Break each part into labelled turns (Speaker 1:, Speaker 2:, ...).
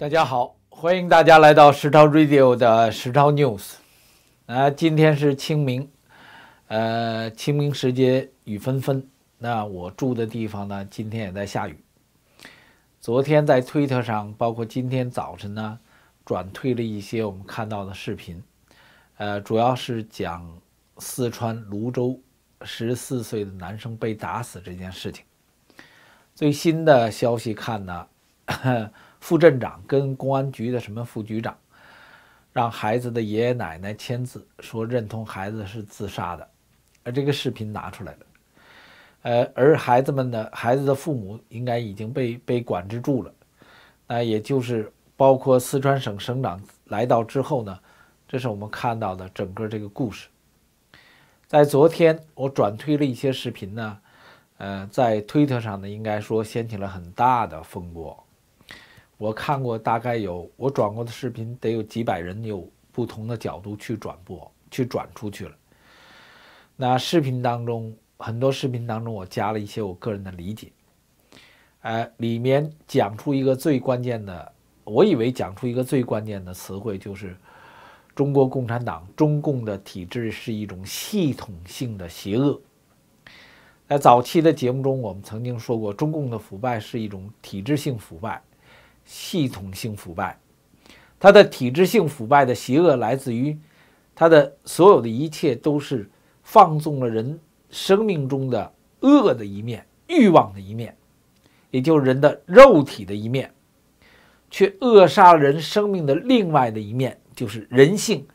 Speaker 1: 大家好，欢迎大家来到时超 radio 的时超 news。啊，今天是清明，呃，清明时节雨纷纷。那我住的地方呢，今天也在下雨。昨天在推特上，包括今天早晨呢，转推了一些我们看到的视频。呃，主要是讲四川泸州十四岁的男生被打死这件事情。最新的消息看呢。副镇长跟公安局的什么副局长，让孩子的爷爷奶奶签字，说认同孩子是自杀的，而这个视频拿出来了，呃，而孩子们的孩子的父母应该已经被被管制住了，那也就是包括四川省省长来到之后呢，这是我们看到的整个这个故事。在昨天，我转推了一些视频呢，呃，在推特上呢，应该说掀起了很大的风波。我看过大概有我转过的视频，得有几百人有不同的角度去转播、去转出去了。那视频当中，很多视频当中，我加了一些我个人的理解。呃，里面讲出一个最关键的，我以为讲出一个最关键的词汇就是中国共产党、中共的体制是一种系统性的邪恶。在早期的节目中，我们曾经说过，中共的腐败是一种体制性腐败。系统性腐败，它的体制性腐败的邪恶来自于它的所有的一切都是放纵了人生命中的恶的一面、欲望的一面，也就是人的肉体的一面，却扼杀了人生命的另外的一面，就是人性、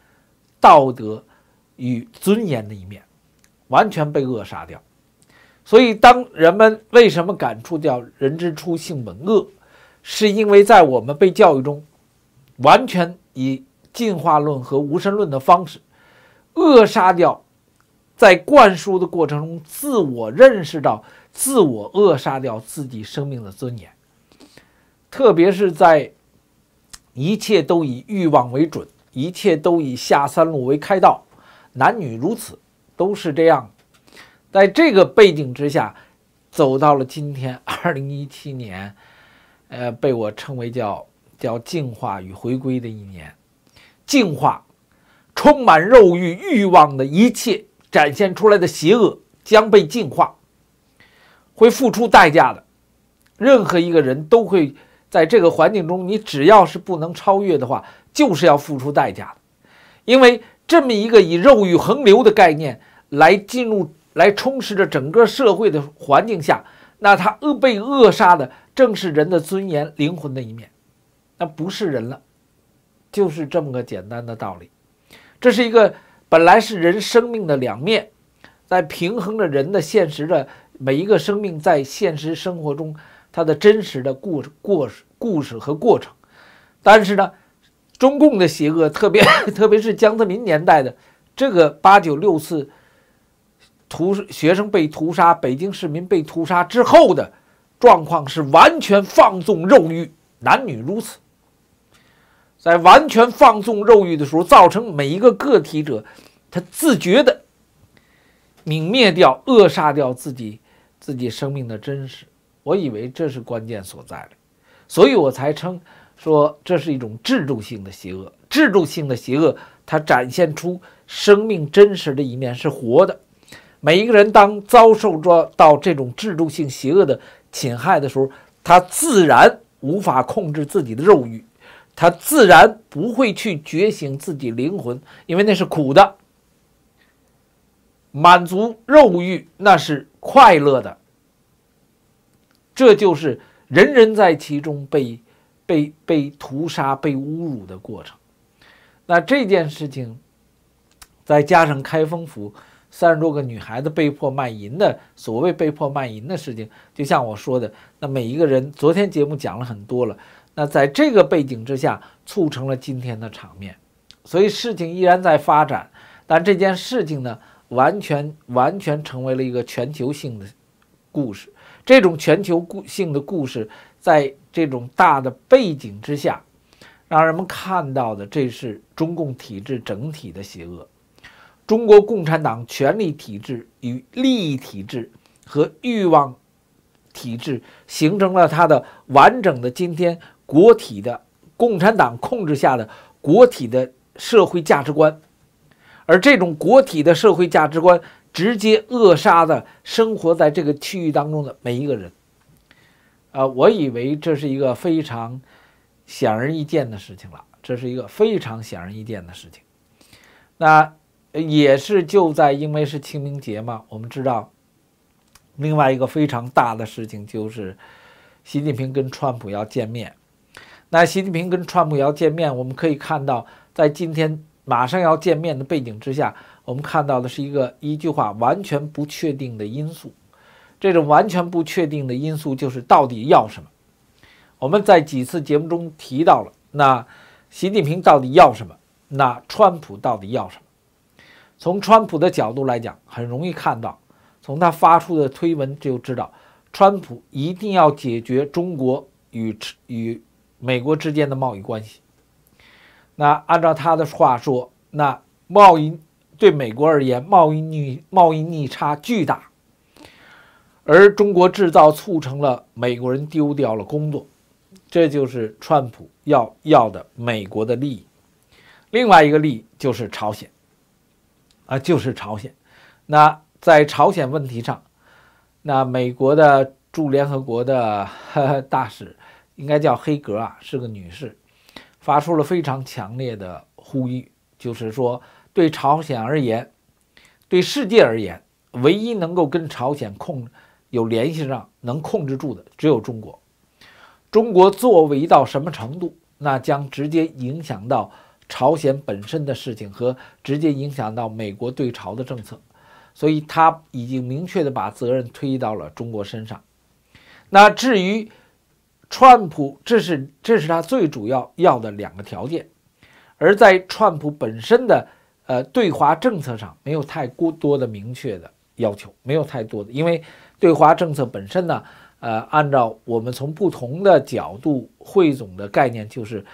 Speaker 1: 道德与尊严的一面，完全被扼杀掉。所以，当人们为什么感触到“人之初，性本恶”。是因为在我们被教育中，完全以进化论和无神论的方式，扼杀掉在灌输的过程中，自我认识到、自我扼杀掉自己生命的尊严。特别是在一切都以欲望为准，一切都以下三路为开道，男女如此，都是这样。在这个背景之下，走到了今天，二零一七年。呃，被我称为叫叫净化与回归的一年，净化，充满肉欲欲望的一切展现出来的邪恶将被净化，会付出代价的。任何一个人都会在这个环境中，你只要是不能超越的话，就是要付出代价的。因为这么一个以肉欲横流的概念来进入、来充斥着整个社会的环境下，那他恶被扼杀的。正是人的尊严、灵魂的一面，那不是人了，就是这么个简单的道理。这是一个本来是人生命的两面，在平衡着人的现实的每一个生命在现实生活中它的真实的故故事、故事和过程。但是呢，中共的邪恶，特别 特别是江泽民年代的这个八九六次屠学生被屠杀、北京市民被屠杀之后的。状况是完全放纵肉欲，男女如此。在完全放纵肉欲的时候，造成每一个个体者，他自觉的泯灭掉、扼杀掉自己自己生命的真实。我以为这是关键所在了，所以我才称说这是一种制度性的邪恶。制度性的邪恶，它展现出生命真实的一面是活的。每一个人当遭受着到这种制度性邪恶的。侵害的时候，他自然无法控制自己的肉欲，他自然不会去觉醒自己灵魂，因为那是苦的。满足肉欲那是快乐的，这就是人人在其中被被被屠杀、被侮辱的过程。那这件事情，再加上开封府。三十多个女孩子被迫卖淫的所谓被迫卖淫的事情，就像我说的，那每一个人昨天节目讲了很多了。那在这个背景之下，促成了今天的场面。所以事情依然在发展，但这件事情呢，完全完全成为了一个全球性的故事。这种全球故性的故事，在这种大的背景之下，让人们看到的，这是中共体制整体的邪恶。中国共产党权力体制与利益体制和欲望体制形成了它的完整的今天国体的共产党控制下的国体的社会价值观，而这种国体的社会价值观直接扼杀的生活在这个区域当中的每一个人。啊，我以为这是一个非常显而易见的事情了，这是一个非常显而易见的事情。那。也是就在，因为是清明节嘛。我们知道，另外一个非常大的事情就是，习近平跟川普要见面。那习近平跟川普要见面，我们可以看到，在今天马上要见面的背景之下，我们看到的是一个一句话完全不确定的因素。这种完全不确定的因素就是到底要什么。我们在几次节目中提到了，那习近平到底要什么？那川普到底要什么？从川普的角度来讲，很容易看到，从他发出的推文就知道，川普一定要解决中国与与美国之间的贸易关系。那按照他的话说，那贸易对美国而言，贸易逆贸易逆差巨大，而中国制造促成了美国人丢掉了工作，这就是川普要要的美国的利益。另外一个利益就是朝鲜。啊，就是朝鲜。那在朝鲜问题上，那美国的驻联合国的大使应该叫黑格啊，是个女士，发出了非常强烈的呼吁，就是说，对朝鲜而言，对世界而言，唯一能够跟朝鲜控有联系上能控制住的，只有中国。中国作为到什么程度，那将直接影响到。朝鲜本身的事情和直接影响到美国对朝的政策，所以他已经明确的把责任推到了中国身上。那至于川普，这是这是他最主要要的两个条件。而在川普本身的呃对华政策上，没有太过多的明确的要求，没有太多的，因为对华政策本身呢，呃，按照我们从不同的角度汇总的概念就是。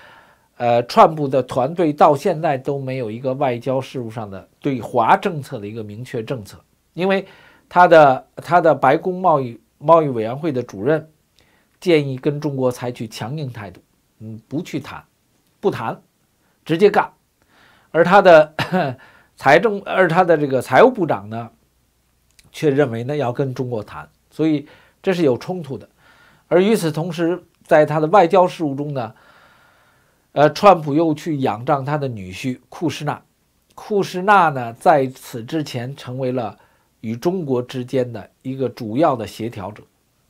Speaker 1: 呃，川普的团队到现在都没有一个外交事务上的对华政策的一个明确政策，因为他的他的白宫贸易贸易委员会的主任建议跟中国采取强硬态度，嗯，不去谈，不谈，直接干，而他的 财政，而他的这个财务部长呢，却认为呢要跟中国谈，所以这是有冲突的。而与此同时，在他的外交事务中呢。呃，川普又去仰仗他的女婿库什纳。库什纳呢，在此之前成为了与中国之间的一个主要的协调者，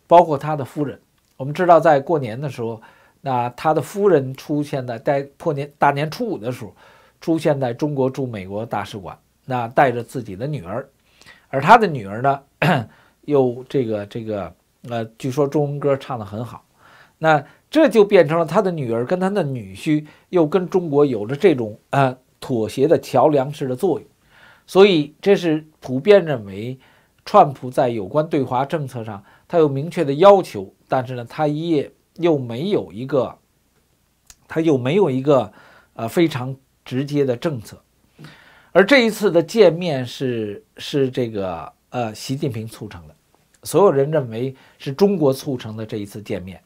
Speaker 1: 包括他的夫人。我们知道，在过年的时候，那他的夫人出现在在破年大年初五的时候，出现在中国驻美国大使馆，那带着自己的女儿，而他的女儿呢，又这个这个呃，据说中文歌唱得很好。那这就变成了他的女儿跟他的女婿又跟中国有了这种呃妥协的桥梁式的作用，所以这是普遍认为，川普在有关对华政策上他有明确的要求，但是呢，他也又没有一个，他又没有一个呃非常直接的政策，而这一次的见面是是这个呃习近平促成的，所有人认为是中国促成的这一次见面。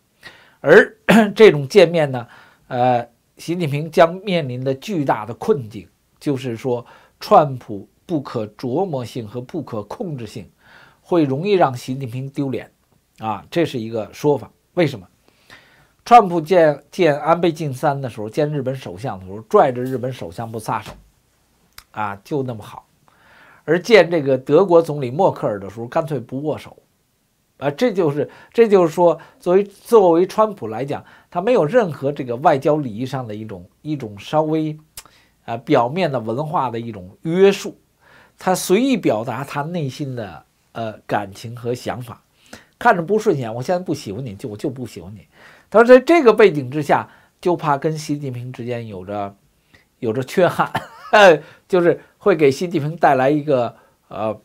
Speaker 1: 而 这种见面呢，呃，习近平将面临的巨大的困境，就是说，川普不可琢磨性和不可控制性，会容易让习近平丢脸，啊，这是一个说法。为什么？川普见见安倍晋三的时候，见日本首相的时候，拽着日本首相不撒手，啊，就那么好；而见这个德国总理默克尔的时候，干脆不握手。啊，这就是，这就是说，作为作为川普来讲，他没有任何这个外交礼仪上的一种一种稍微，呃，表面的文化的一种约束，他随意表达他内心的呃感情和想法，看着不顺眼，我现在不喜欢你，就我就不喜欢你。他说，在这个背景之下，就怕跟习近平之间有着有着缺憾，就是会给习近平带来一个呃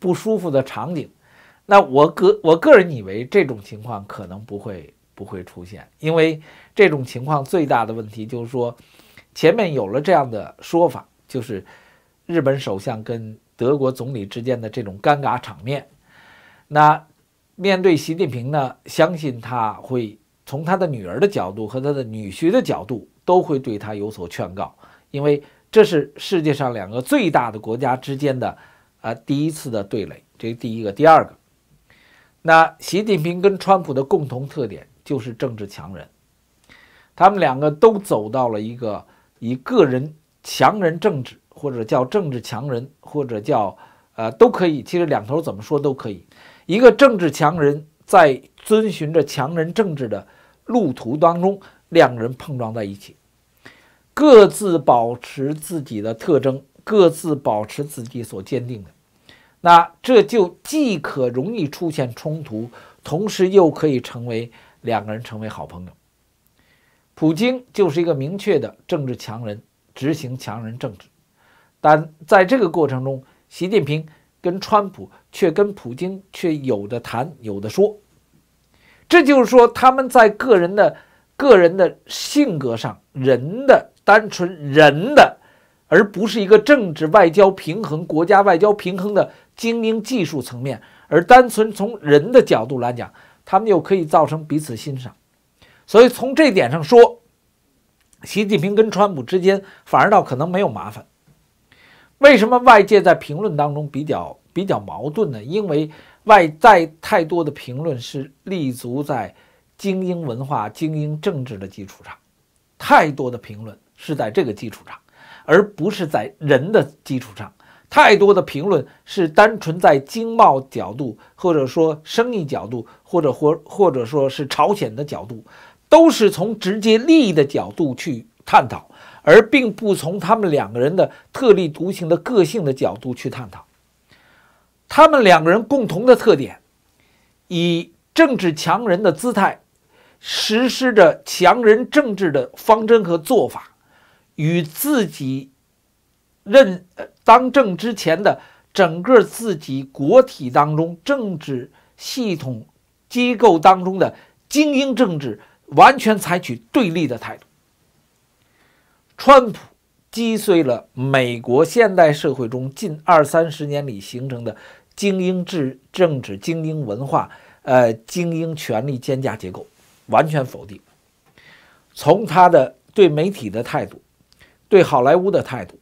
Speaker 1: 不舒服的场景。那我个我个人以为这种情况可能不会不会出现，因为这种情况最大的问题就是说，前面有了这样的说法，就是日本首相跟德国总理之间的这种尴尬场面。那面对习近平呢，相信他会从他的女儿的角度和他的女婿的角度都会对他有所劝告，因为这是世界上两个最大的国家之间的啊第一次的对垒，这是第一个，第二个。那习近平跟川普的共同特点就是政治强人，他们两个都走到了一个以个人强人政治，或者叫政治强人，或者叫呃都可以，其实两头怎么说都可以。一个政治强人在遵循着强人政治的路途当中，两人碰撞在一起，各自保持自己的特征，各自保持自己所坚定的。那这就既可容易出现冲突，同时又可以成为两个人成为好朋友。普京就是一个明确的政治强人，执行强人政治。但在这个过程中，习近平跟川普却跟普京却有的谈有的说，这就是说他们在个人的个人的性格上，人的单纯人的，而不是一个政治外交平衡国家外交平衡的。精英技术层面，而单纯从人的角度来讲，他们又可以造成彼此欣赏。所以从这点上说，习近平跟川普之间反而倒可能没有麻烦。为什么外界在评论当中比较比较矛盾呢？因为外在太多的评论是立足在精英文化、精英政治的基础上，太多的评论是在这个基础上，而不是在人的基础上。太多的评论是单纯在经贸角度，或者说生意角度，或者或或者说是朝鲜的角度，都是从直接利益的角度去探讨，而并不从他们两个人的特立独行的个性的角度去探讨。他们两个人共同的特点，以政治强人的姿态，实施着强人政治的方针和做法，与自己认呃。当政之前的整个自己国体当中政治系统机构当中的精英政治，完全采取对立的态度。川普击碎了美国现代社会中近二三十年里形成的精英制政治、精英文化、呃精英权力肩架结构，完全否定。从他的对媒体的态度，对好莱坞的态度。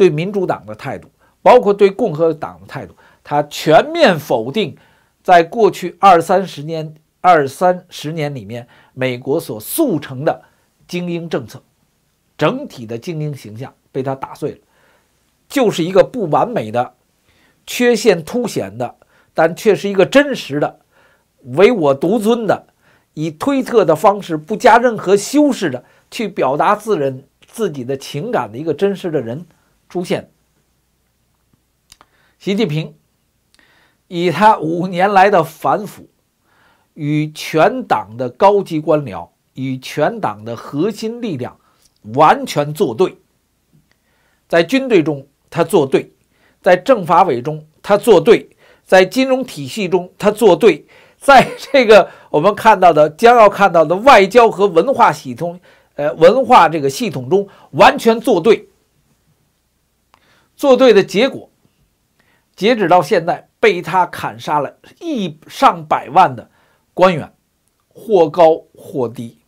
Speaker 1: 对民主党的态度，包括对共和党的态度，他全面否定，在过去二三十年、二三十年里面，美国所速成的精英政策，整体的精英形象被他打碎了，就是一个不完美的、缺陷凸显的，但却是一个真实的、唯我独尊的，以推特的方式不加任何修饰的去表达自人自己的情感的一个真实的人。出现，习近平以他五年来的反腐，与全党的高级官僚、与全党的核心力量完全作对。在军队中他作对，在政法委中他作对，在金融体系中他作对，在这个我们看到的、将要看到的外交和文化系统，呃，文化这个系统中完全作对。做对的结果，截止到现在，被他砍杀了一上百万的官员，或高或低，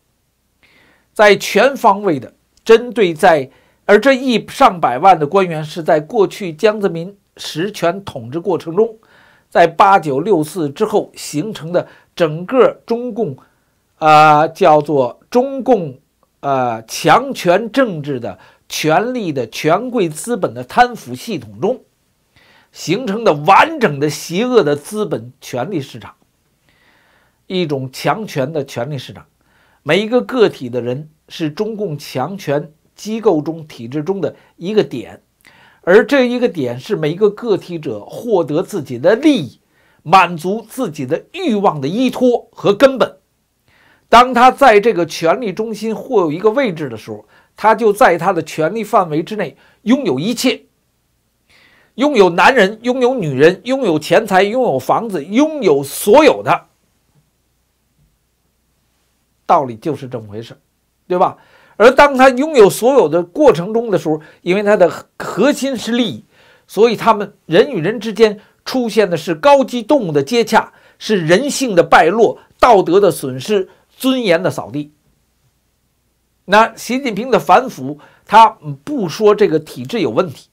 Speaker 1: 在全方位的针对在，而这一上百万的官员是在过去江泽民实权统治过程中，在八九六四之后形成的整个中共，呃，叫做中共，呃，强权政治的。权力的权贵资本的贪腐系统中形成的完整的邪恶的资本权力市场，一种强权的权力市场。每一个个体的人是中共强权机构中体制中的一个点，而这一个点是每一个个体者获得自己的利益、满足自己的欲望的依托和根本。当他在这个权力中心或有一个位置的时候。他就在他的权力范围之内拥有一切，拥有男人，拥有女人，拥有钱财，拥有房子，拥有所有的道理就是这么回事，对吧？而当他拥有所有的过程中的时候，因为他的核心是利益，所以他们人与人之间出现的是高级动物的接洽，是人性的败落，道德的损失，尊严的扫地。那习近平的反腐，他不说这个体制有问题，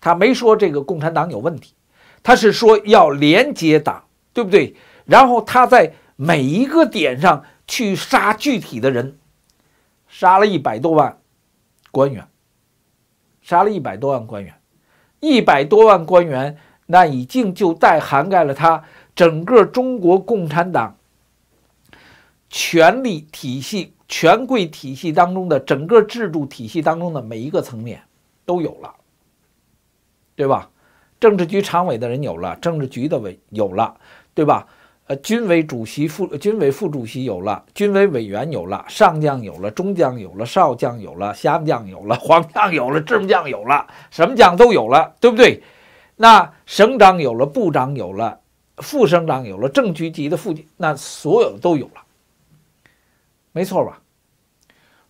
Speaker 1: 他没说这个共产党有问题，他是说要廉洁党，对不对？然后他在每一个点上去杀具体的人，杀了一百多万官员，杀了一百多万官员，一百多万官员，那已经就带涵盖了他整个中国共产党权力体系。权贵体系当中的整个制度体系当中的每一个层面都有了，对吧？政治局常委的人有了，政治局的委有了，对吧？呃，军委主席、副军委副主席有了，军委委员有了，上将有了，中将有了，少将有了，下将有了，皇将有了，芝将有了，什么将都有了，对不对？那省长有了，部长有了，副省长有了，政局级的副那所有都有了，没错吧？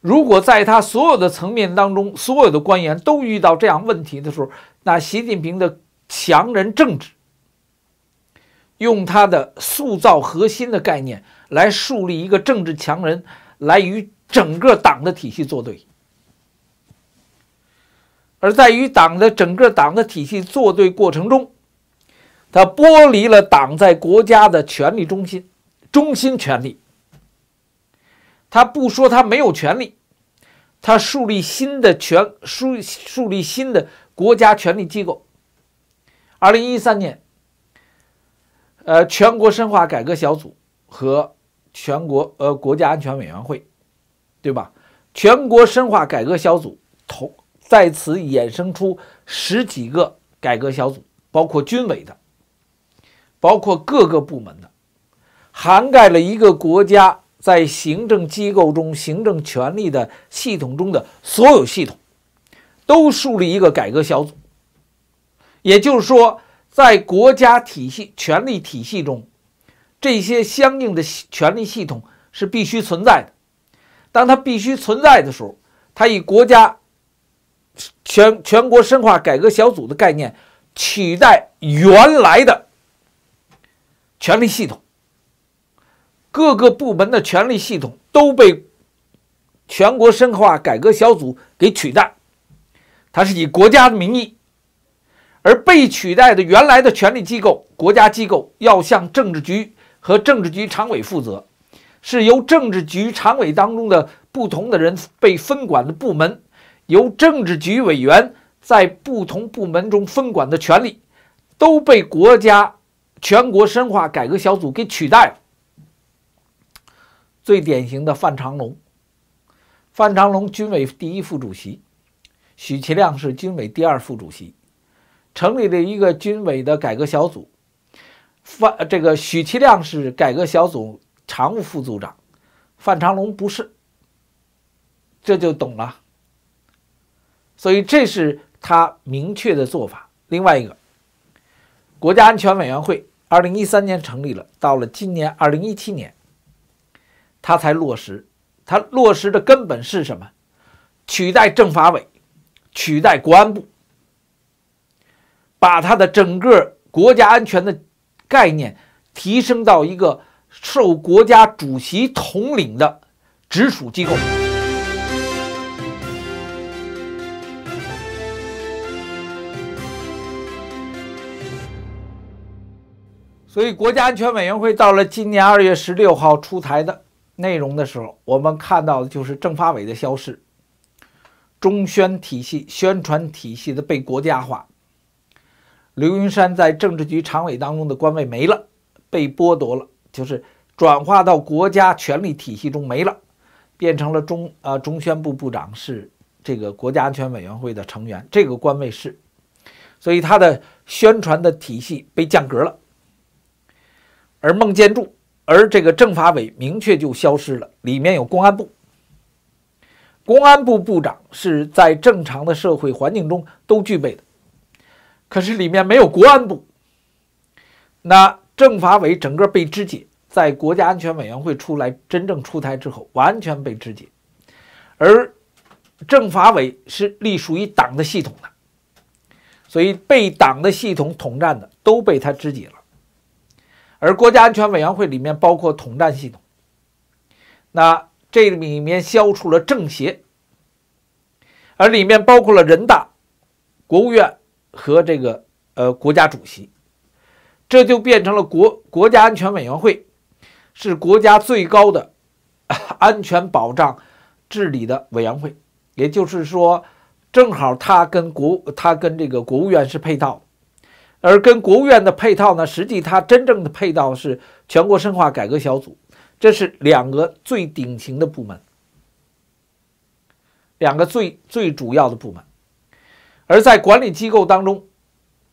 Speaker 1: 如果在他所有的层面当中，所有的官员都遇到这样问题的时候，那习近平的强人政治，用他的塑造核心的概念来树立一个政治强人，来与整个党的体系作对。而在与党的整个党的体系作对过程中，他剥离了党在国家的权力中心，中心权力。他不说，他没有权利，他树立新的权，树树立新的国家权力机构。二零一三年，呃，全国深化改革小组和全国呃国家安全委员会，对吧？全国深化改革小组同在此衍生出十几个改革小组，包括军委的，包括各个部门的，涵盖了一个国家。在行政机构中，行政权力的系统中的所有系统，都树立一个改革小组。也就是说，在国家体系、权力体系中，这些相应的权力系统是必须存在的。当它必须存在的时候，它以国家全全国深化改革小组的概念取代原来的权力系统。各个部门的权力系统都被全国深化改革小组给取代，它是以国家的名义，而被取代的原来的权力机构、国家机构要向政治局和政治局常委负责，是由政治局常委当中的不同的人被分管的部门，由政治局委员在不同部门中分管的权利，都被国家全国深化改革小组给取代了。最典型的范长龙，范长龙军委第一副主席，许其亮是军委第二副主席，成立了一个军委的改革小组，范这个许其亮是改革小组常务副组长，范长龙不是，这就懂了。所以这是他明确的做法。另外一个，国家安全委员会二零一三年成立了，到了今年二零一七年。他才落实，他落实的根本是什么？取代政法委，取代国安部，把他的整个国家安全的概念提升到一个受国家主席统领的直属机构。所以，国家安全委员会到了今年二月十六号出台的。内容的时候，我们看到的就是政法委的消失，中宣体系、宣传体系的被国家化。刘云山在政治局常委当中的官位没了，被剥夺了，就是转化到国家权力体系中没了，变成了中啊中宣部部长是这个国家安全委员会的成员，这个官位是，所以他的宣传的体系被降格了，而孟建柱。而这个政法委明确就消失了，里面有公安部，公安部部长是在正常的社会环境中都具备的，可是里面没有国安部，那政法委整个被肢解，在国家安全委员会出来真正出台之后，完全被肢解，而政法委是隶属于党的系统的，所以被党的系统统战的都被他肢解了。而国家安全委员会里面包括统战系统，那这里面消除了政协，而里面包括了人大、国务院和这个呃国家主席，这就变成了国国家安全委员会是国家最高的安全保障治理的委员会，也就是说，正好它跟国它跟这个国务院是配套。而跟国务院的配套呢，实际它真正的配套是全国深化改革小组，这是两个最典型的部门，两个最最主要的部门。而在管理机构当中，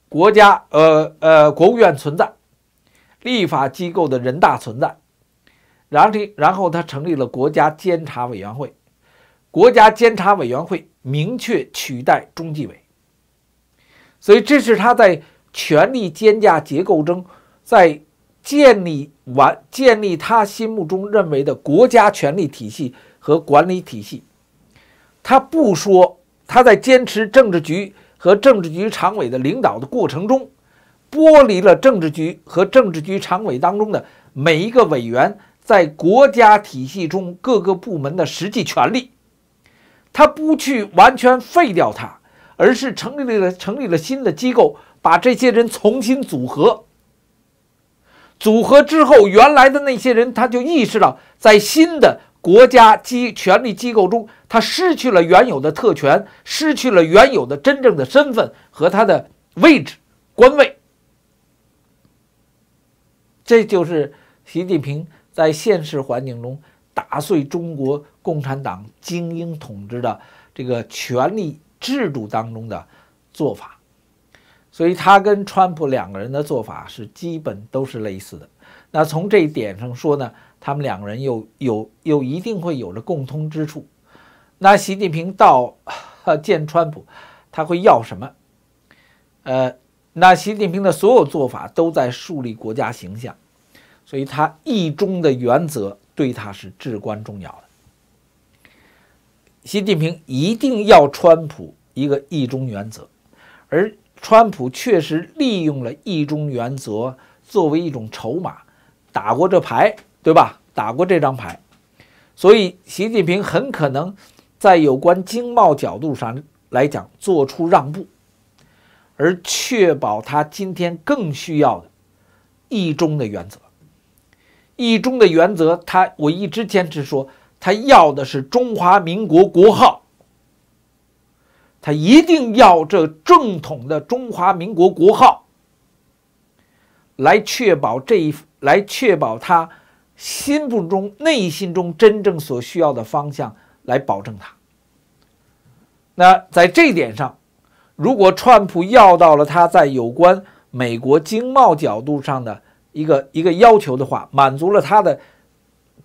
Speaker 1: 国家呃呃国务院存在，立法机构的人大存在，然后然后他成立了国家监察委员会，国家监察委员会明确取代中纪委，所以这是他在。权力肩架结构中，在建立完建立他心目中认为的国家权力体系和管理体系，他不说他在坚持政治局和政治局常委的领导的过程中，剥离了政治局和政治局常委当中的每一个委员在国家体系中各个部门的实际权利。他不去完全废掉它，而是成立了成立了新的机构。把这些人重新组合，组合之后，原来的那些人他就意识到，在新的国家机权力机构中，他失去了原有的特权，失去了原有的真正的身份和他的位置官位。这就是习近平在现实环境中打碎中国共产党精英统治的这个权力制度当中的做法。所以他跟川普两个人的做法是基本都是类似的。那从这一点上说呢，他们两个人又有又一定会有着共通之处。那习近平到见川普，他会要什么？呃，那习近平的所有做法都在树立国家形象，所以他一中的原则对他是至关重要的。习近平一定要川普一个一中原则，而。川普确实利用了“一中”原则作为一种筹码，打过这牌，对吧？打过这张牌，所以习近平很可能在有关经贸角度上来讲做出让步，而确保他今天更需要的“一中”的原则。“一中”的原则，他我一直坚持说，他要的是中华民国国号。他一定要这正统的中华民国国号，来确保这一来确保他心目中内心中真正所需要的方向来保证他。那在这点上，如果川普要到了他在有关美国经贸角度上的一个一个要求的话，满足了他的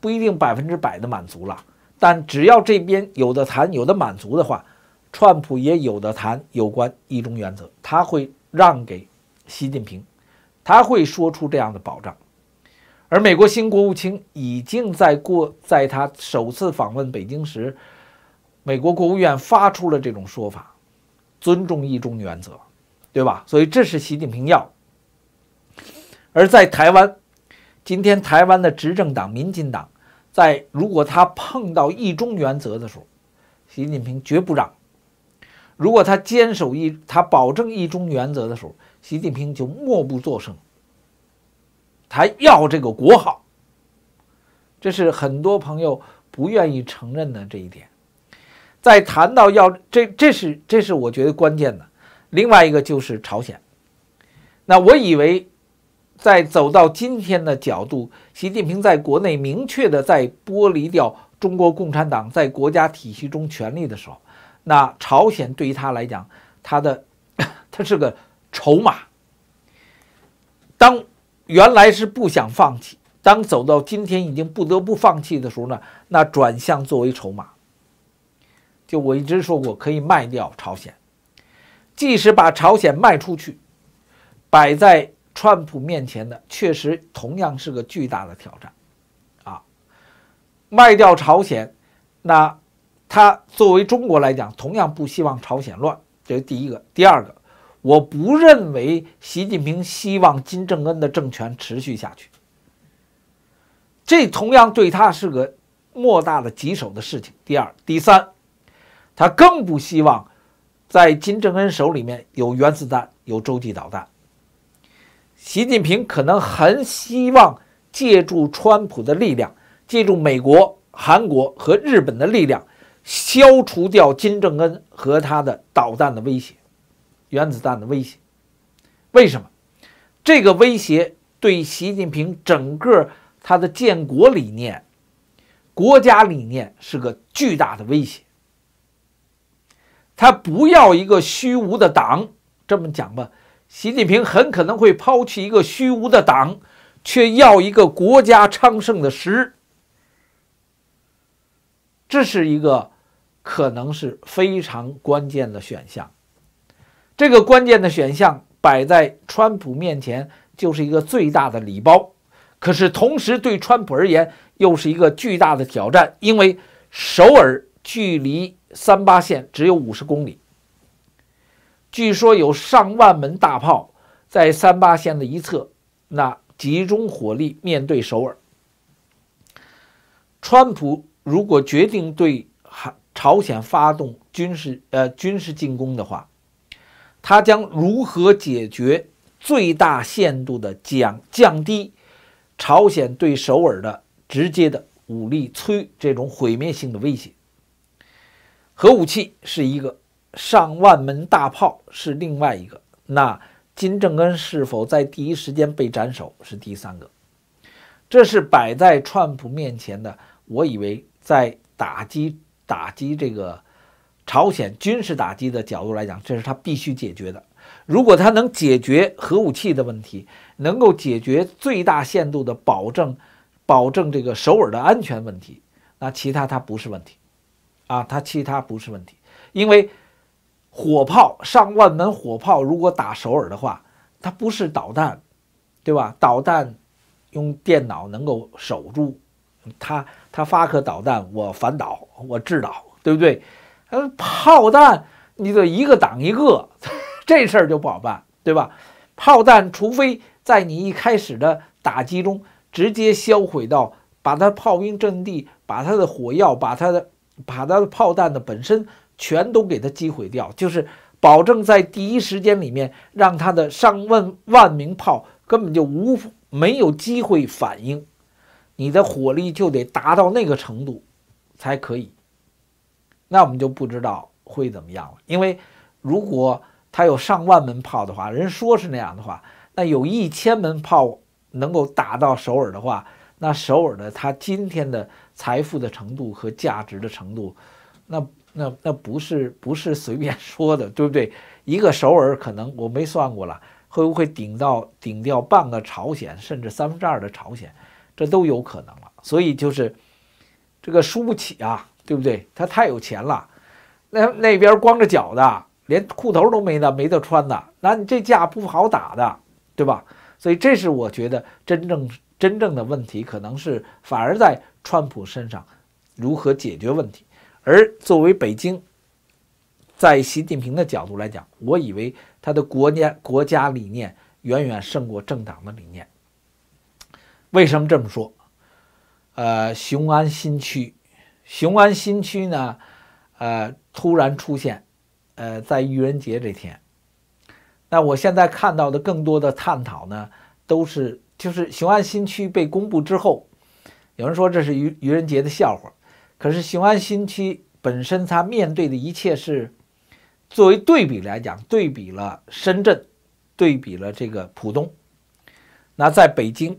Speaker 1: 不一定百分之百的满足了，但只要这边有的谈有的满足的话。川普也有的谈有关一中原则，他会让给习近平，他会说出这样的保障。而美国新国务卿已经在过在他首次访问北京时，美国国务院发出了这种说法，尊重一中原则，对吧？所以这是习近平要。而在台湾，今天台湾的执政党民进党在如果他碰到一中原则的时候，习近平绝不让。如果他坚守一，他保证一中原则的时候，习近平就默不作声。他要这个国好，这是很多朋友不愿意承认的这一点。在谈到要这，这是这是我觉得关键的。另外一个就是朝鲜。那我以为，在走到今天的角度，习近平在国内明确的在剥离掉中国共产党在国家体系中权力的时候。那朝鲜对于他来讲，他的他是个筹码。当原来是不想放弃，当走到今天已经不得不放弃的时候呢，那转向作为筹码。就我一直说过，可以卖掉朝鲜。即使把朝鲜卖出去，摆在川普面前的确实同样是个巨大的挑战啊！卖掉朝鲜，那。他作为中国来讲，同样不希望朝鲜乱，这是第一个。第二个，我不认为习近平希望金正恩的政权持续下去，这同样对他是个莫大的棘手的事情。第二、第三，他更不希望在金正恩手里面有原子弹、有洲际导弹。习近平可能很希望借助川普的力量，借助美国、韩国和日本的力量。消除掉金正恩和他的导弹的威胁，原子弹的威胁。为什么？这个威胁对习近平整个他的建国理念、国家理念是个巨大的威胁。他不要一个虚无的党，这么讲吧，习近平很可能会抛弃一个虚无的党，却要一个国家昌盛的实。这是一个。可能是非常关键的选项，这个关键的选项摆在川普面前就是一个最大的礼包，可是同时对川普而言又是一个巨大的挑战，因为首尔距离三八线只有五十公里，据说有上万门大炮在三八线的一侧，那集中火力面对首尔。川普如果决定对韩，朝鲜发动军事呃军事进攻的话，他将如何解决，最大限度的降降低朝鲜对首尔的直接的武力摧这种毁灭性的威胁？核武器是一个，上万门大炮是另外一个，那金正恩是否在第一时间被斩首是第三个，这是摆在川普面前的。我以为在打击。打击这个朝鲜军事打击的角度来讲，这是他必须解决的。如果他能解决核武器的问题，能够解决最大限度的保证，保证这个首尔的安全问题，那其他他不是问题，啊，他其他不是问题，因为火炮上万门火炮如果打首尔的话，它不是导弹，对吧？导弹用电脑能够守住它。他发颗导弹，我反导，我制导，对不对？呃，炮弹你得一个挡一个，这事儿就不好办，对吧？炮弹除非在你一开始的打击中直接销毁到，把他炮兵阵地、把他的火药、把他的、把他的炮弹的本身全都给他击毁掉，就是保证在第一时间里面让他的上万万名炮根本就无没有机会反应。你的火力就得达到那个程度，才可以。那我们就不知道会怎么样了，因为如果他有上万门炮的话，人说是那样的话，那有一千门炮能够打到首尔的话，那首尔的他今天的财富的程度和价值的程度，那那那不是不是随便说的，对不对？一个首尔可能我没算过了，会不会顶到顶掉半个朝鲜，甚至三分之二的朝鲜？这都有可能了，所以就是这个输不起啊，对不对？他太有钱了，那那边光着脚的，连裤头都没的，没得穿的，那你这架不好打的，对吧？所以这是我觉得真正真正的问题，可能是反而在川普身上如何解决问题。而作为北京，在习近平的角度来讲，我以为他的国家国家理念远远胜过政党的理念。为什么这么说？呃，雄安新区，雄安新区呢？呃，突然出现，呃，在愚人节这天，那我现在看到的更多的探讨呢，都是就是雄安新区被公布之后，有人说这是愚愚人节的笑话，可是雄安新区本身它面对的一切是作为对比来讲，对比了深圳，对比了这个浦东，那在北京。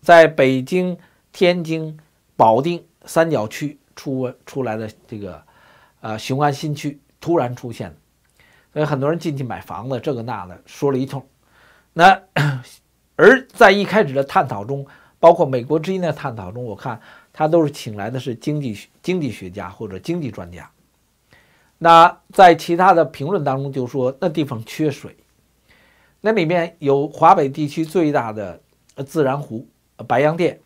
Speaker 1: 在北京、天津、保定三角区出出来的这个，呃，雄安新区突然出现，所以很多人进去买房子，这个那的说了一通。那而在一开始的探讨中，包括美国之音的探讨中，我看他都是请来的是经济经济学家或者经济专家。那在其他的评论当中就说那地方缺水，那里面有华北地区最大的自然湖。白洋淀，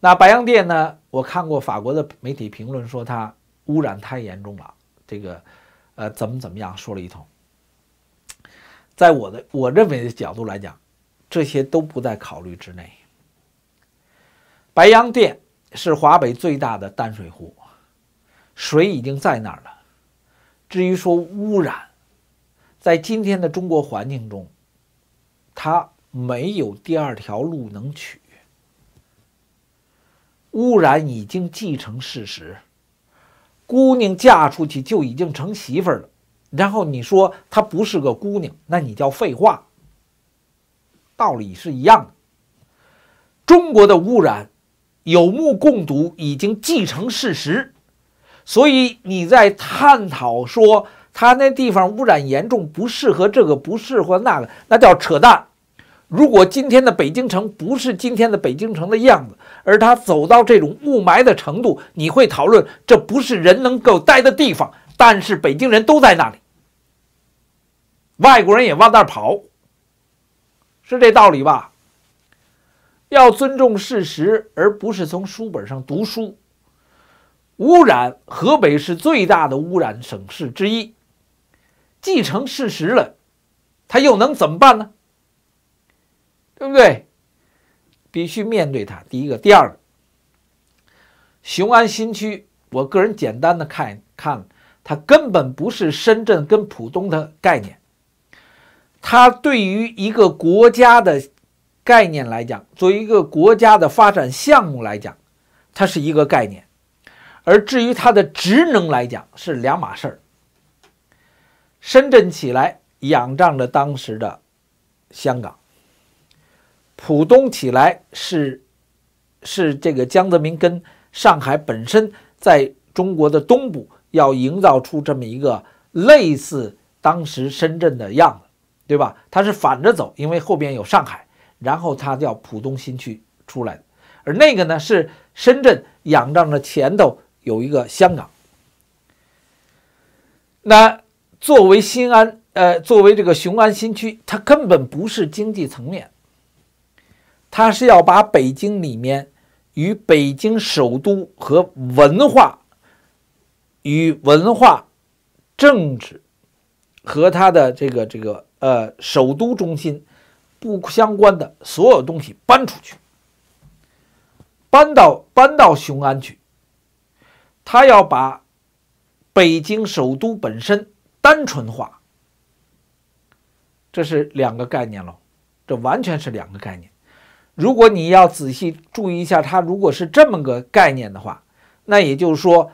Speaker 1: 那白洋淀呢？我看过法国的媒体评论说它污染太严重了，这个，呃，怎么怎么样说了一通。在我的我认为的角度来讲，这些都不在考虑之内。白洋淀是华北最大的淡水湖，水已经在那儿了。至于说污染，在今天的中国环境中，它没有第二条路能取。污染已经既成事实，姑娘嫁出去就已经成媳妇了。然后你说她不是个姑娘，那你叫废话。道理是一样的。中国的污染有目共睹，已经既成事实。所以你在探讨说他那地方污染严重，不适合这个，不适合那个，那叫扯淡。如果今天的北京城不是今天的北京城的样子，而它走到这种雾霾的程度，你会讨论这不是人能够待的地方。但是北京人都在那里，外国人也往那儿跑，是这道理吧？要尊重事实，而不是从书本上读书。污染，河北是最大的污染省市之一，既成事实了，他又能怎么办呢？对，必须面对它。第一个，第二个，雄安新区，我个人简单的看看，它根本不是深圳跟浦东的概念，它对于一个国家的概念来讲，作为一个国家的发展项目来讲，它是一个概念，而至于它的职能来讲，是两码事儿。深圳起来，仰仗着当时的香港。浦东起来是，是这个江泽民跟上海本身在中国的东部要营造出这么一个类似当时深圳的样子，对吧？它是反着走，因为后边有上海，然后它叫浦东新区出来，而那个呢是深圳仰仗着前头有一个香港。那作为新安，呃，作为这个雄安新区，它根本不是经济层面。他是要把北京里面与北京首都和文化、与文化、政治和他的这个这个呃首都中心不相关的所有东西搬出去，搬到搬到雄安去。他要把北京首都本身单纯化，这是两个概念喽，这完全是两个概念。如果你要仔细注意一下，他如果是这么个概念的话，那也就是说，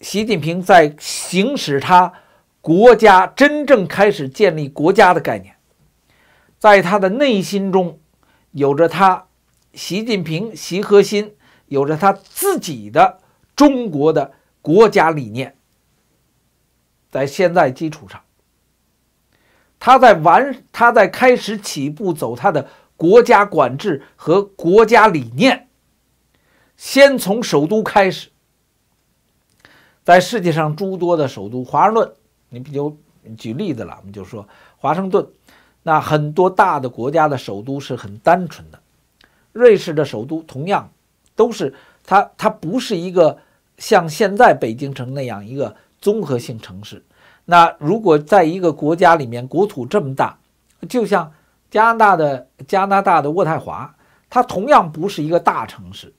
Speaker 1: 习近平在行使他国家真正开始建立国家的概念，在他的内心中有着他习近平、习核心，有着他自己的中国的国家理念，在现在基础上，他在完他在开始起步走他的。国家管制和国家理念，先从首都开始。在世界上诸多的首都，华盛顿，你比如举例子了，我们就说华盛顿。那很多大的国家的首都是很单纯的，瑞士的首都同样都是它，它不是一个像现在北京城那样一个综合性城市。那如果在一个国家里面，国土这么大，就像。加拿大的加拿大的渥太华，它同样不是一个大城市，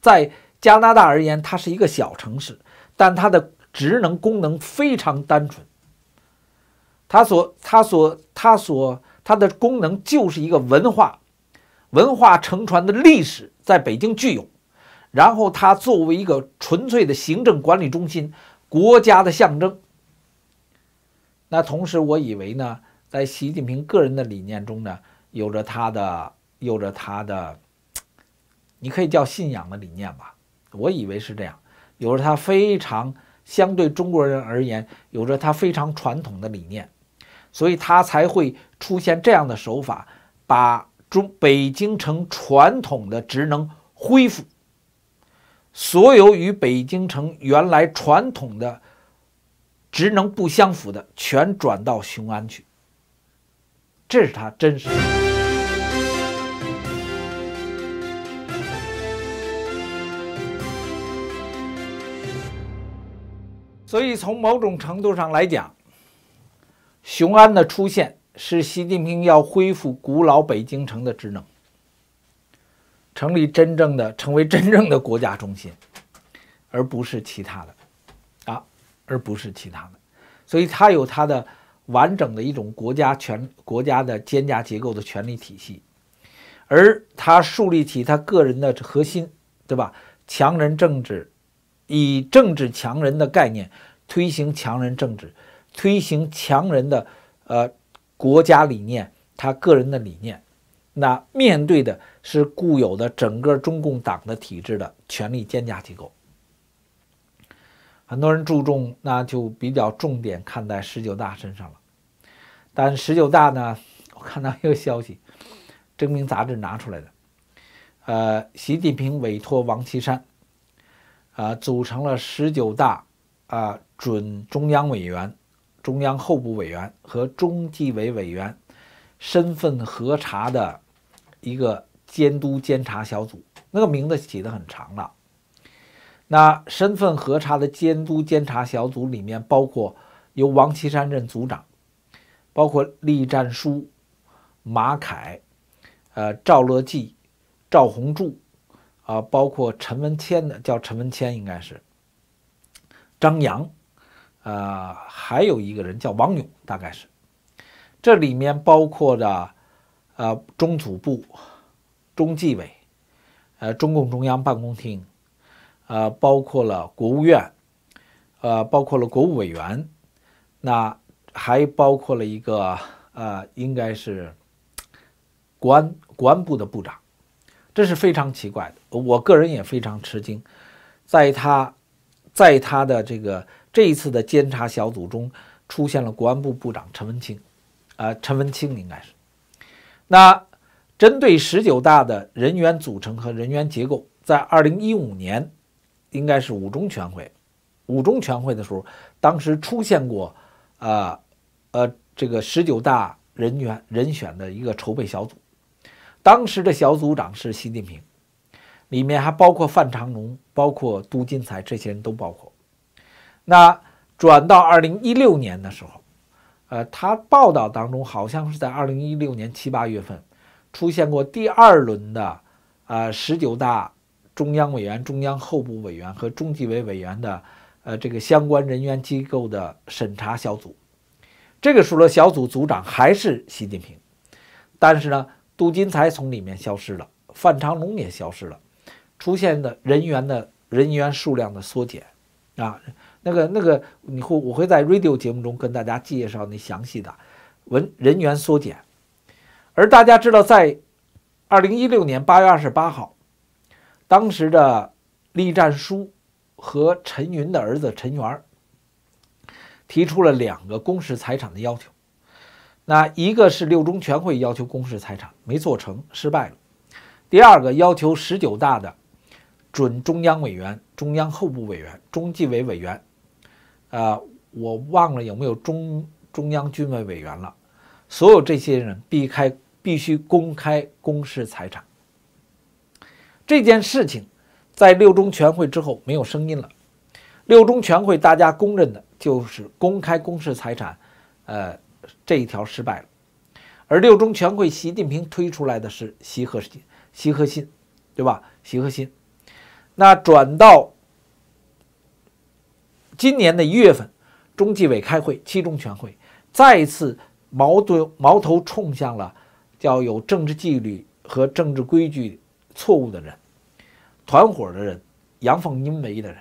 Speaker 1: 在加拿大而言，它是一个小城市，但它的职能功能非常单纯。它所它所它所它的功能就是一个文化，文化承传的历史在北京具有，然后它作为一个纯粹的行政管理中心，国家的象征。那同时，我以为呢。在习近平个人的理念中呢，有着他的有着他的，你可以叫信仰的理念吧，我以为是这样，有着他非常相对中国人而言，有着他非常传统的理念，所以他才会出现这样的手法，把中北京城传统的职能恢复，所有与北京城原来传统的职能不相符的，全转到雄安去。这是他真实的。所以，从某种程度上来讲，雄安的出现是习近平要恢复古老北京城的职能，成立真正的、成为真正的国家中心，而不是其他的，啊，而不是其他的。所以，他有他的。完整的一种国家权国家的肩架结构的权力体系，而他树立起他个人的核心，对吧？强人政治，以政治强人的概念推行强人政治，推行强人的呃国家理念，他个人的理念，那面对的是固有的整个中共党的体制的权力肩架机构。很多人注重那就比较重点看在十九大身上了。但十九大呢？我看到一个消息，《征民杂志拿出来的。呃，习近平委托王岐山，啊，组成了十九大啊准中央委员、中央候补委员和中纪委委员身份核查的一个监督监察小组。那个名字起的很长了。那身份核查的监督监察小组里面，包括由王岐山任组长。包括栗战书、马凯，呃，赵乐际、赵宏柱，啊，包括陈文谦的，叫陈文谦应该是，张扬，呃，还有一个人叫王勇，大概是，这里面包括的，呃，中组部、中纪委，呃，中共中央办公厅，呃，包括了国务院，呃，包括了国务委员，那。还包括了一个呃，应该是国安国安部的部长，这是非常奇怪的，我个人也非常吃惊，在他，在他的这个这一次的监察小组中出现了国安部部长陈文清，啊，陈文清应该是那针对十九大的人员组成和人员结构，在二零一五年应该是五中全会，五中全会的时候，当时出现过。呃，呃，这个十九大人员人选的一个筹备小组，当时的小组长是习近平，里面还包括范长龙，包括都金才，这些人都包括。那转到二零一六年的时候，呃，他报道当中好像是在二零一六年七八月份出现过第二轮的，呃，十九大中央委员、中央候补委员和中纪委委员的。呃，这个相关人员机构的审查小组，这个数落小组组长还是习近平，但是呢，杜金才从里面消失了，范长龙也消失了，出现的人员的人员数量的缩减啊，那个那个，你会我会在 radio 节目中跟大家介绍那详细的文人员缩减，而大家知道，在二零一六年八月二十八号，当时的栗战书。和陈云的儿子陈元儿提出了两个公示财产的要求，那一个是六中全会要求公示财产没做成，失败了；第二个要求十九大的准中央委员、中央候补委员、中纪委委员，啊，我忘了有没有中中央军委委员了。所有这些人避开必须公开公示财产这件事情。在六中全会之后没有声音了。六中全会大家公认的，就是公开公示财产，呃，这一条失败了。而六中全会，习近平推出来的是习核心，习核心，对吧？习核心。那转到今年的一月份，中纪委开会，七中全会，再一次矛盾矛头冲向了叫有政治纪律和政治规矩错误的人。团伙的人，阳奉阴违的人，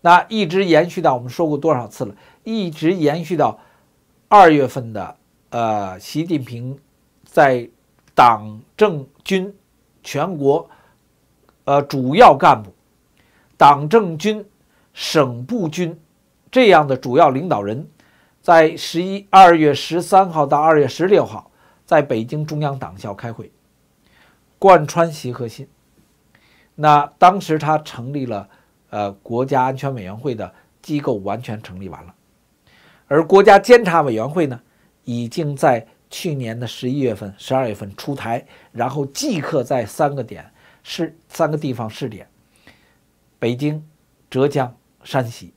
Speaker 1: 那一直延续到我们说过多少次了，一直延续到二月份的。呃，习近平在党政军全国呃主要干部、党政军省部军这样的主要领导人，在十一二月十三号到二月十六号在北京中央党校开会，贯穿习核心。那当时他成立了，呃，国家安全委员会的机构完全成立完了，而国家监察委员会呢，已经在去年的十一月份、十二月份出台，然后即刻在三个点是三个地方试点，北京、浙江、山西。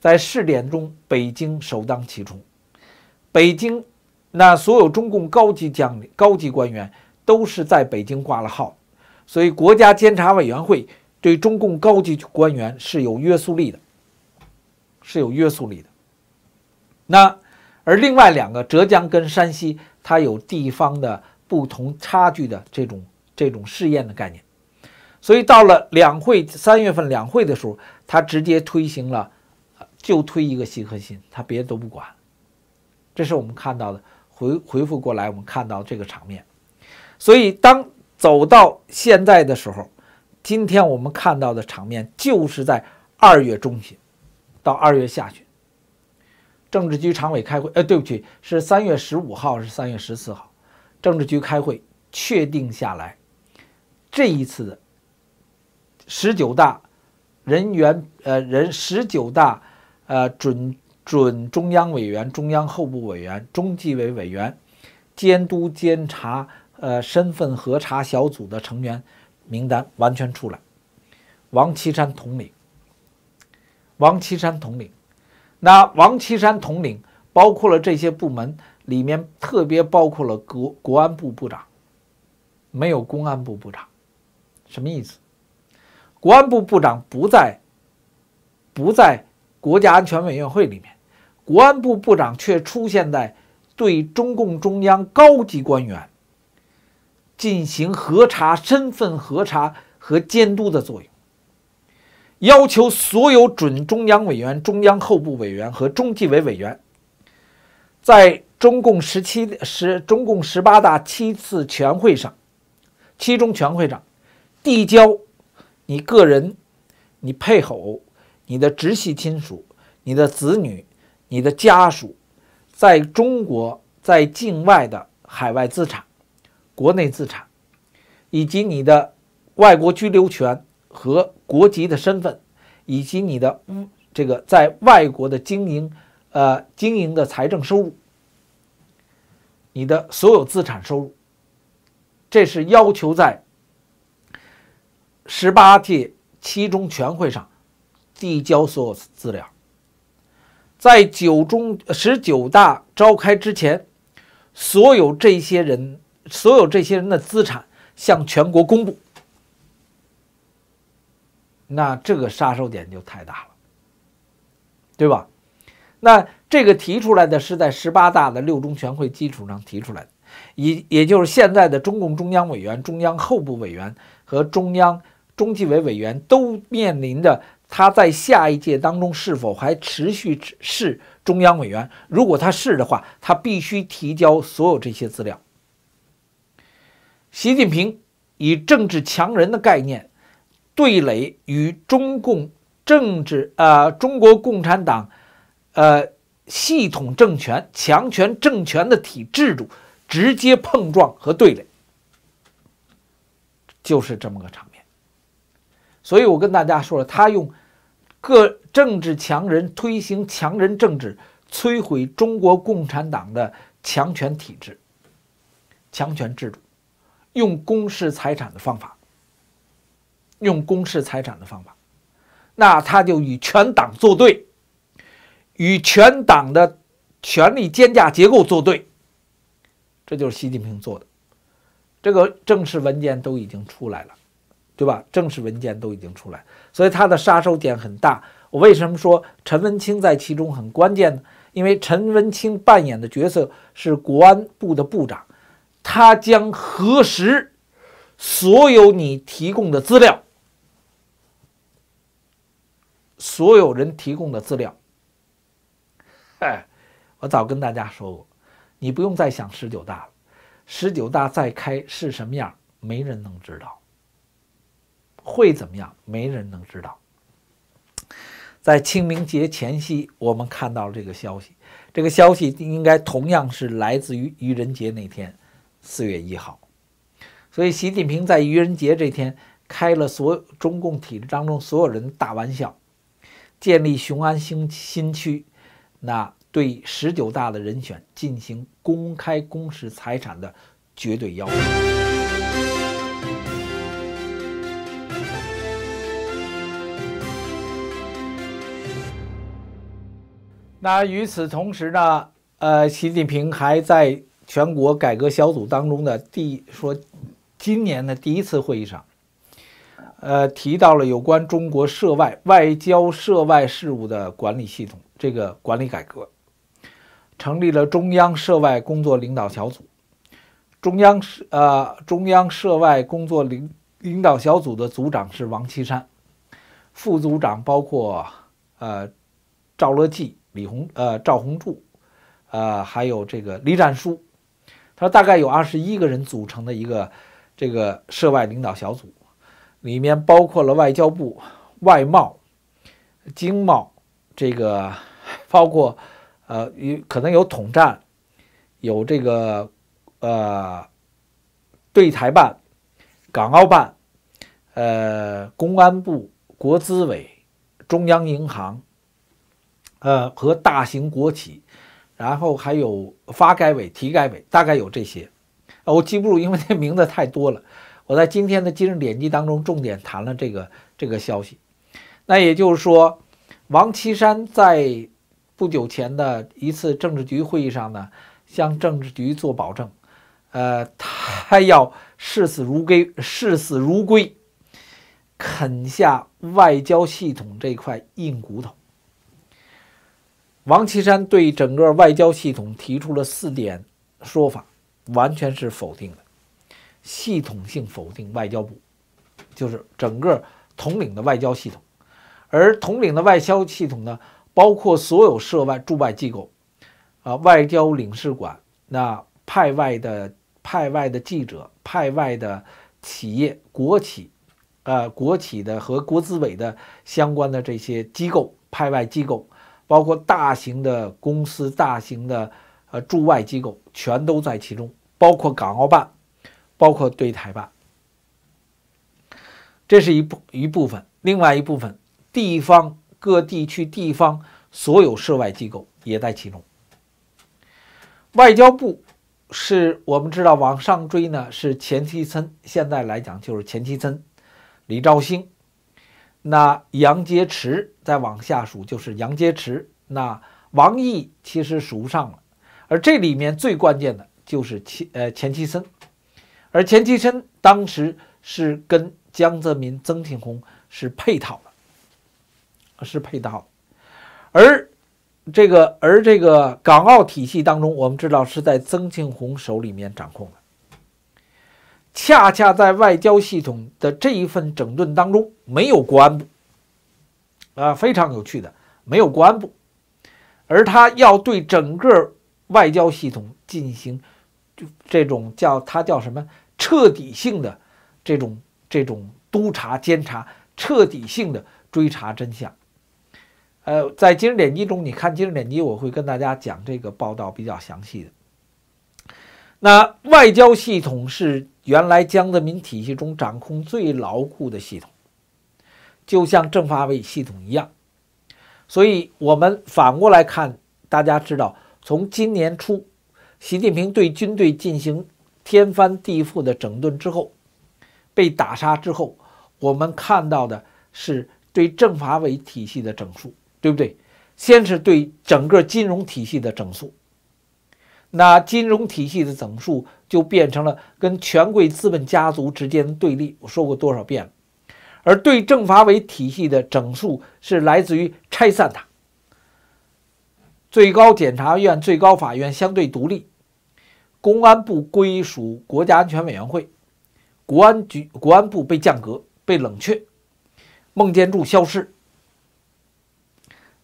Speaker 1: 在试点中，北京首当其冲，北京那所有中共高级将领、高级官员都是在北京挂了号。所以，国家监察委员会对中共高级官员是有约束力的，是有约束力的。那而另外两个，浙江跟山西，它有地方的不同差距的这种这种试验的概念。所以，到了两会三月份两会的时候，他直接推行了，就推一个新核心，他别的都不管。这是我们看到的回回复过来，我们看到这个场面。所以当。走到现在的时候，今天我们看到的场面就是在二月中旬到二月下旬，政治局常委开会。呃，对不起，是三月十五号，是三月十四号，政治局开会确定下来，这一次十九大人员呃人十九大呃准准中央委员、中央候补委员、中纪委委员、监督监察。呃，身份核查小组的成员名单完全出来。王岐山统领，王岐山统领，那王岐山统领包括了这些部门里面，特别包括了国国安部部长，没有公安部部长，什么意思？国安部部长不在，不在国家安全委员会里面，国安部部长却出现在对中共中央高级官员。进行核查、身份核查和监督的作用。要求所有准中央委员、中央候补委员和中纪委委员，在中共十七十、中共十八大七次全会上、七中全会上，递交你个人、你配偶、你的直系亲属、你的子女、你的家属在中国在境外的海外资产。国内资产，以及你的外国居留权和国籍的身份，以及你的这个在外国的经营呃经营的财政收入，你的所有资产收入，这是要求在十八届七中全会上递交所有资料，在九中十九大召开之前，所有这些人。所有这些人的资产向全国公布，那这个杀手锏就太大了，对吧？那这个提出来的是在十八大的六中全会基础上提出来的，也也就是现在的中共中央委员、中央候补委员和中央中纪委委员都面临着他在下一届当中是否还持续是中央委员。如果他是的话，他必须提交所有这些资料。习近平以政治强人的概念对垒与中共政治，呃，中国共产党，呃，系统政权、强权政权的体制度直接碰撞和对垒，就是这么个场面。所以我跟大家说了，他用各政治强人推行强人政治，摧毁中国共产党的强权体制、强权制度。用公示财产的方法，用公示财产的方法，那他就与全党作对，与全党的权力肩架结构作对，这就是习近平做的。这个正式文件都已经出来了，对吧？正式文件都已经出来，所以他的杀手锏很大。我为什么说陈文清在其中很关键呢？因为陈文清扮演的角色是国安部的部长。他将核实所有你提供的资料，所有人提供的资料。哎，我早跟大家说过，你不用再想十九大了。十九大再开是什么样，没人能知道。会怎么样，没人能知道。在清明节前夕，我们看到了这个消息。这个消息应该同样是来自于愚人节那天。四月一号，所以习近平在愚人节这天开了所中共体制当中所有人大玩笑，建立雄安新新区，那对十九大的人选进行公开公示财产的绝对要求。那与此同时呢，呃，习近平还在。全国改革小组当中的第说，今年的第一次会议上，呃，提到了有关中国涉外外交涉外事务的管理系统这个管理改革，成立了中央涉外工作领导小组，中央是呃中央涉外工作领领导小组的组长是王岐山，副组长包括呃赵乐际、李红呃赵红柱，呃还有这个李战书。说大概有二十一个人组成的一个这个涉外领导小组，里面包括了外交部、外贸、经贸，这个 包括呃，有可能有统战，有这个呃，对台办、港澳办，呃，公安部、国资委、中央银行，呃，和大型国企。然后还有发改委、体改委，大概有这些，我记不住，因为这名字太多了。我在今天的今日点击当中重点谈了这个这个消息。那也就是说，王岐山在不久前的一次政治局会议上呢，向政治局做保证，呃，他要视死如归，视死如归，啃下外交系统这块硬骨头。王岐山对整个外交系统提出了四点说法，完全是否定的，系统性否定外交部，就是整个统领的外交系统，而统领的外交系统呢，包括所有涉外驻外机构，啊，外交领事馆，那派外的派外的记者，派外的企业国企，啊，国企的和国资委的相关的这些机构派外机构。包括大型的公司、大型的呃驻外机构，全都在其中，包括港澳办，包括对台办。这是一部一部分，另外一部分地方各地区地方所有涉外机构也在其中。外交部是我们知道往上追呢，是钱其琛，现在来讲就是钱其琛，李兆兴。那杨洁篪再往下数就是杨洁篪，那王毅其实数不上了，而这里面最关键的就是钱呃钱其琛，而钱其琛当时是跟江泽民、曾庆红是配套的，是配套的，而这个而这个港澳体系当中，我们知道是在曾庆红手里面掌控。恰恰在外交系统的这一份整顿当中，没有国安部，啊，非常有趣的，没有国安部，而他要对整个外交系统进行，就这种叫他叫什么彻底性的这种这种督查监察，彻底性的追查真相。呃，在《今日点击》中，你看《今日点击》，我会跟大家讲这个报道比较详细的。那外交系统是。原来江泽民体系中掌控最牢固的系统，就像政法委系统一样。所以，我们反过来看，大家知道，从今年初，习近平对军队进行天翻地覆的整顿之后，被打杀之后，我们看到的是对政法委体系的整肃，对不对？先是对整个金融体系的整肃。那金融体系的整数就变成了跟权贵资本家族之间的对立，我说过多少遍了。而对政法委体系的整数是来自于拆散它。最高检察院、最高法院相对独立，公安部归属国家安全委员会，国安局、国安部被降格、被冷却，孟建柱消失。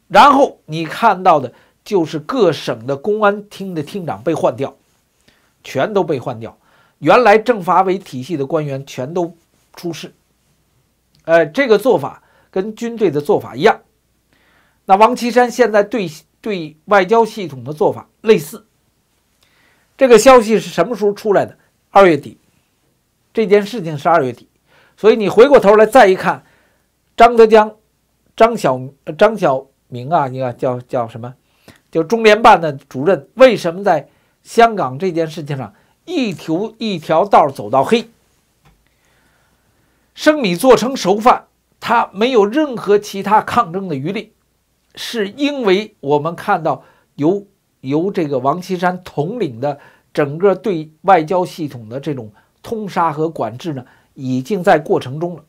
Speaker 1: 然后你看到的。就是各省的公安厅的厅长被换掉，全都被换掉。原来政法委体系的官员全都出事。呃，这个做法跟军队的做法一样。那王岐山现在对对外交系统的做法类似。这个消息是什么时候出来的？二月底，这件事情是二月底。所以你回过头来再一看，张德江、张小、张小明啊，你看叫叫什么？就中联办的主任为什么在香港这件事情上一条一条道走到黑，生米做成熟饭，他没有任何其他抗争的余力，是因为我们看到由由这个王岐山统领的整个对外交系统的这种通杀和管制呢，已经在过程中了，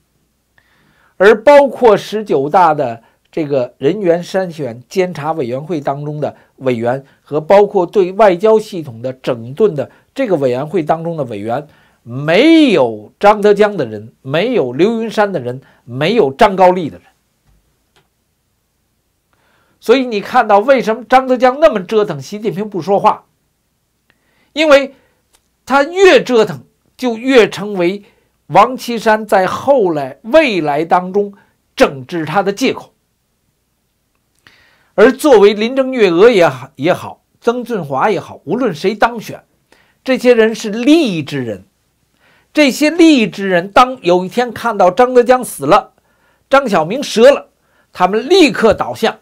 Speaker 1: 而包括十九大的。这个人员筛选监察委员会当中的委员和包括对外交系统的整顿的这个委员会当中的委员，没有张德江的人，没有刘云山的人，没有张高丽的人。所以你看到为什么张德江那么折腾，习近平不说话，因为他越折腾就越成为王岐山在后来未来当中整治他的借口。而作为林郑月娥也好，也好，曾俊华也好，无论谁当选，这些人是利益之人，这些利益之人，当有一天看到张德江死了，张晓明折了，他们立刻倒向，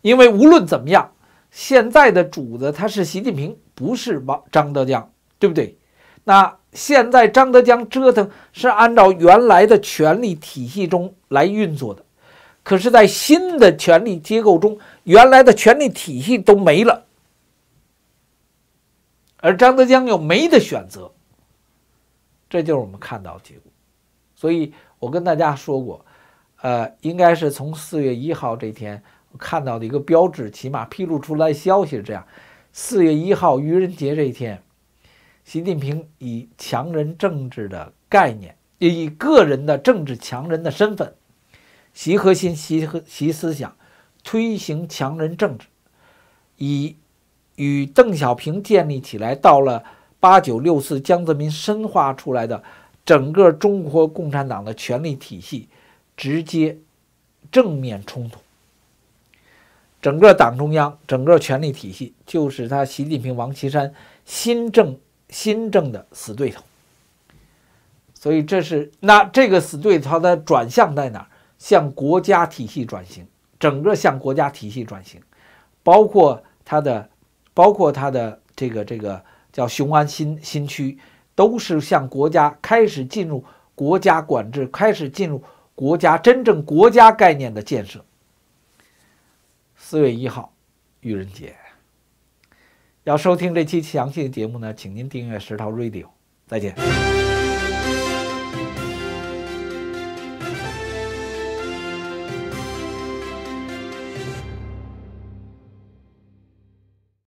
Speaker 1: 因为无论怎么样，现在的主子他是习近平，不是王张德江，对不对？那现在张德江折腾是按照原来的权力体系中来运作的。可是，在新的权力结构中，原来的权力体系都没了，而张德江又没得选择，这就是我们看到的结果。所以，我跟大家说过，呃，应该是从四月一号这天，我看到的一个标志，起码披露出来消息是这样：四月一号，愚人节这一天，习近平以强人政治的概念，以个人的政治强人的身份。习核心习和习思想推行强人政治，以与邓小平建立起来到了八九六四江泽民深化出来的整个中国共产党的权力体系直接正面冲突。整个党中央整个权力体系就是他习近平王岐山新政新政的死对头。所以这是那这个死对头的转向在哪儿？向国家体系转型，整个向国家体系转型，包括它的，包括它的这个这个叫雄安新新区，都是向国家开始进入国家管制，开始进入国家真正国家概念的建设。四月一号，愚人节，要收听这期详细的节目呢，请您订阅石头 Radio。再见。